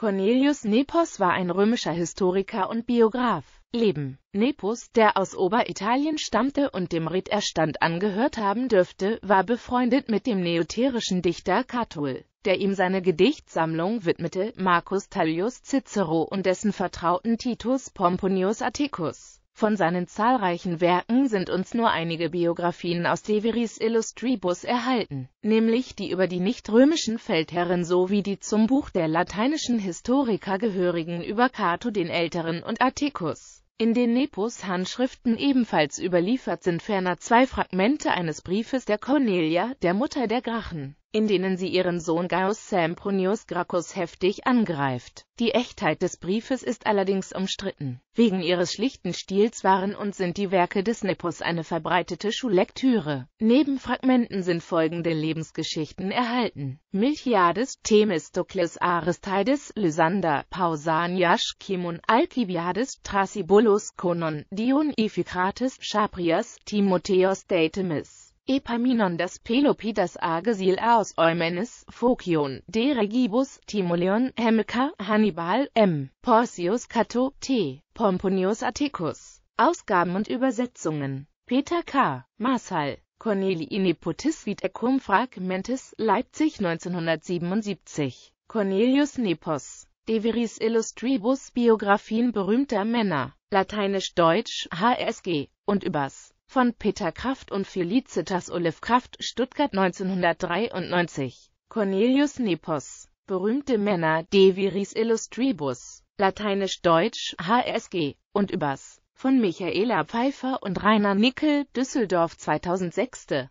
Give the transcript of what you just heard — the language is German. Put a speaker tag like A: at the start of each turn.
A: Cornelius Nepos war ein römischer Historiker und Biograf. Leben Nepos, der aus Oberitalien stammte und dem Ritterstand angehört haben dürfte, war befreundet mit dem neoterischen Dichter Catul, der ihm seine Gedichtsammlung widmete, Marcus Tullius Cicero und dessen Vertrauten Titus Pomponius Atticus. Von seinen zahlreichen Werken sind uns nur einige Biografien aus Deveris Illustribus erhalten, nämlich die über die nicht-römischen Feldherren sowie die zum Buch der lateinischen Historiker gehörigen über Cato den Älteren und Atticus. In den Nepos Handschriften ebenfalls überliefert sind ferner zwei Fragmente eines Briefes der Cornelia, der Mutter der Grachen in denen sie ihren Sohn Gaius Sempronius Gracchus heftig angreift. Die Echtheit des Briefes ist allerdings umstritten. Wegen ihres schlichten Stils waren und sind die Werke des Nepos eine verbreitete Schullektüre. Neben Fragmenten sind folgende Lebensgeschichten erhalten. Milchiades, Themistokles, Aristides, Lysander, Pausanias, Kimon, Alkibiades, Thrasybulus, Konon, Dion, Iphikrates, Chabrias, Timotheos, Datimis. Epaminon Epaminondas Pelopidas Agesil aus Eumenes, Phokion, De Regibus, Timoleon, Hemmeker, Hannibal, M. Porcius Cato, T. Pomponius Atticus. Ausgaben und Übersetzungen. Peter K. Marshall. Cornelii Inepotis vit equum fragmentis, Leipzig 1977. Cornelius Nepos. Deveris Illustribus Biografien berühmter Männer. Lateinisch-Deutsch, HSG. Und übers von Peter Kraft und Felicitas Olive Kraft, Stuttgart 1993. Cornelius Nepos. Berühmte Männer, De Viris Illustribus, Lateinisch-Deutsch, HSG, und Übers, von Michaela Pfeiffer und Rainer Nickel, Düsseldorf 2006.